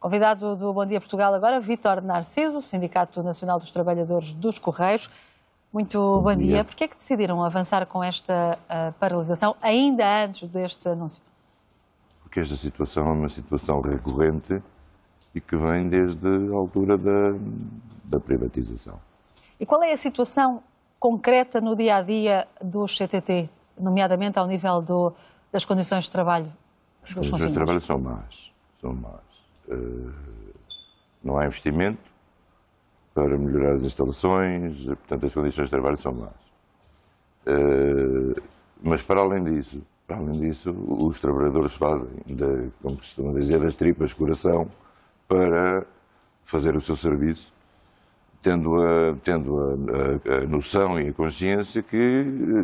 Convidado do Bom Dia Portugal agora, Vítor Narciso, Sindicato Nacional dos Trabalhadores dos Correios. Muito bom, bom dia. dia. Porquê é que decidiram avançar com esta uh, paralisação ainda antes deste anúncio? Porque esta situação é uma situação recorrente e que vem desde a altura da, da privatização. E qual é a situação concreta no dia a dia do CTT, nomeadamente ao nível do, das condições de trabalho? As condições de trabalho são más, são más. Eh, não há investimento para melhorar as instalações, eh, portanto as condições de trabalho são más. Eh, mas para além disso, para além disso, os trabalhadores fazem, de, como costumam dizer, as tripas coração para fazer o seu serviço, tendo, a, tendo a, a, a noção e a consciência que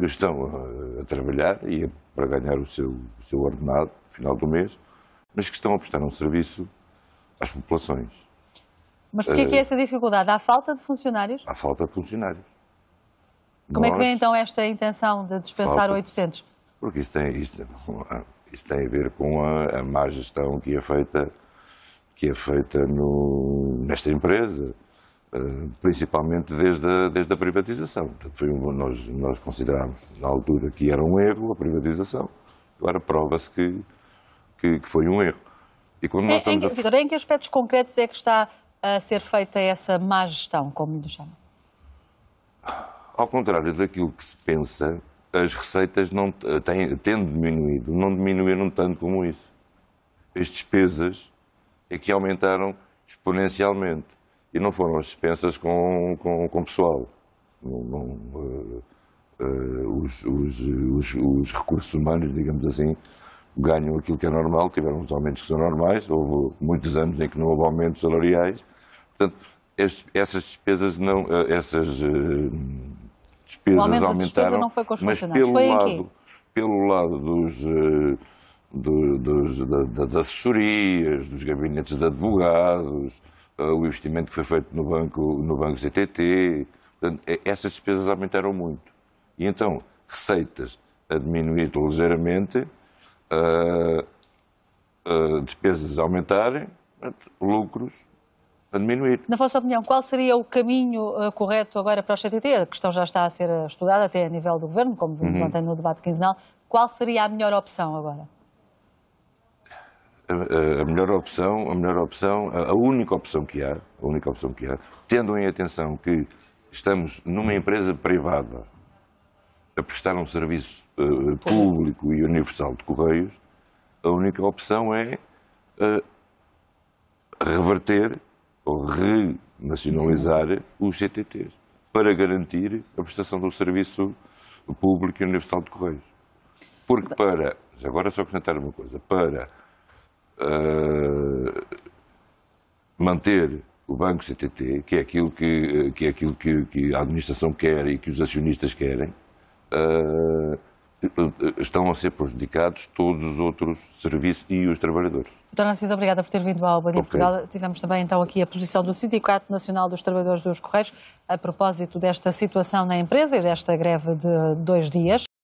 estão a, trabalhar e para ganhar o seu, o seu ordenado no final do mês, mas que estão a prestar um serviço às populações. Mas porquê uh, que é eh, essa dificuldade? Há falta de funcionários? Há falta de funcionários. Como Nós, é que vem então esta intenção de dispensar falta, 800? Porque isso tem, isso, isso tem a ver com a, a má gestão que é feita, que é feita no, nesta empresa. Uh, principalmente desde a, desde a privatização. Foi um, nós, nós considerámos na altura que era um erro a privatização, agora prova-se que, que, que, foi um erro. E como é, nós estamos em, em que aspectos concretos é que está a ser feita essa má gestão, como lhe chama? Ao contrário daquilo que se pensa, as receitas não eh, têm, têm diminuído, não diminuíram tanto como isso. As despesas é que aumentaram exponencialmente e não foram as despesas com, com pessoal. Não, não, uh, uh, os, os, os, os recursos humanos, digamos assim, ganham aquilo que é normal, tiveram os aumentos que são normais, houve muitos anos em que não houve aumentos salariais. Portanto, essas despesas não. Eh, essas eh, despesas aumento aumentaram. De despesa mas pelo lado, pelo lado dos. Eh, do, dos, da, das assessorias, dos gabinetes de advogados, o investimento que foi feito no banco, no banco CTT, portanto, essas despesas aumentaram muito. E então, receitas a diminuir ligeiramente, uh, despesas aumentarem, lucros a diminuir. Na vossa opinião, qual seria o caminho uh, correto agora para o CTT? A questão já está a ser estudada até a nível do Governo, como vimos uhum. ontem no debate quinzenal. Qual seria a melhor opção agora? A, melhor opção, a melhor opção, a única opção que há, a única opção que há, tendo em atenção que estamos numa empresa privada a prestar um serviço uh, público e universal de correios, a única opção é uh, reverter ou renacionalizar os CTTs para garantir a prestação do serviço público e universal de correios. Porque para, agora só acrescentar uma coisa, para uh, manter o Banco CTT, que é aquilo que, que, é aquilo que, que a administração quer e que os acionistas querem, eh, estão a ser prejudicados todos os outros serviços e os trabalhadores. Doutora Narcisa, obrigada por ter vindo ao Banho okay. Portugal. Tivemos também então aqui a posição do Sindicato Nacional dos Trabalhadores dos Correios a propósito desta situação na empresa e desta greve de dois dias.